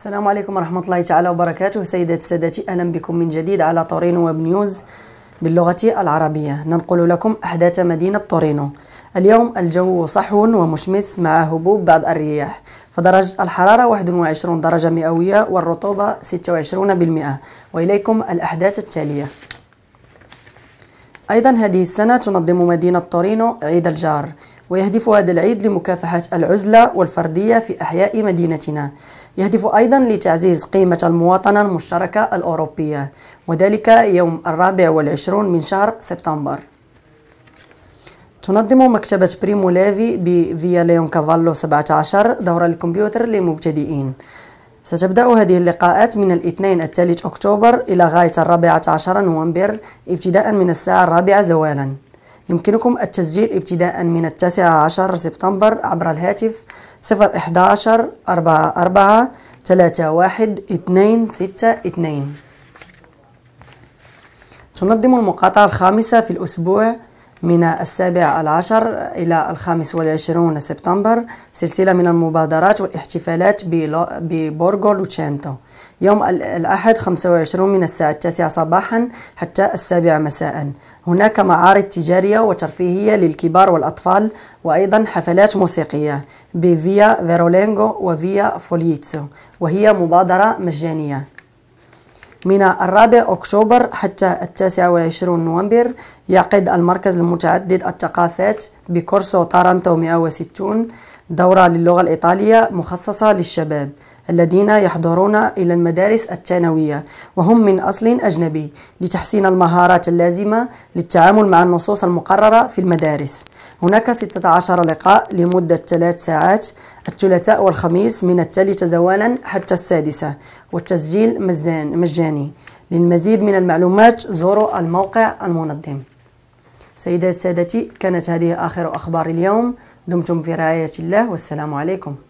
السلام عليكم ورحمة الله تعالى وبركاته سيدات سادتي أهلا بكم من جديد على تورينو ويب نيوز باللغة العربية ننقل لكم أحداث مدينة تورينو اليوم الجو صحو ومشمس مع هبوب بعض الرياح فدرجة الحرارة 21 درجة مئوية والرطوبة 26% وإليكم الأحداث التالية أيضا هذه السنة تنظم مدينة تورينو عيد الجار ويهدف هذا العيد لمكافحة العزلة والفردية في أحياء مدينتنا يهدف أيضا لتعزيز قيمة المواطنة المشتركة الأوروبية وذلك يوم الرابع والعشرون من شهر سبتمبر تنظم مكتبة بريمو ليفي بفيا ليون كافالو 17 دورة الكمبيوتر للمبتدئين ستبدأ هذه اللقاءات من الاثنين الثالث أكتوبر إلى غاية الرابعة عشر نوفمبر ابتداء من الساعة الرابعة زوالا يمكنكم التسجيل ابتداء من التاسعة عشر سبتمبر عبر الهاتف 011 44 31 262 تنظم المقاطعة الخامسة في الأسبوع من السابع العشر إلى الخامس والعشرون سبتمبر سلسلة من المبادرات والاحتفالات ببورغو لوتشينتو يوم الأحد 25 من الساعة التاسعة صباحا حتى السابعة مساء هناك معارض تجارية وترفيهية للكبار والأطفال وأيضا حفلات موسيقية بفيا فيرولينغو وفيا فوليتسو وهي مبادرة مجانية من الرابع أكتوبر حتى التاسع والعشرون نوفمبر يعقد المركز المتعدد الثقافات بكورسو طارنتو 160 دورة للغة الإيطالية مخصصة للشباب الذين يحضرون إلى المدارس الثانوية وهم من أصل أجنبي لتحسين المهارات اللازمة للتعامل مع النصوص المقررة في المدارس هناك 16 لقاء لمدة ثلاث ساعات الثلاثاء والخميس من الثالثة زوالا حتى السادسة والتسجيل مجان مجاني للمزيد من المعلومات زوروا الموقع المنظم سيدات سادتي كانت هذه آخر أخبار اليوم دمتم في رعاية الله والسلام عليكم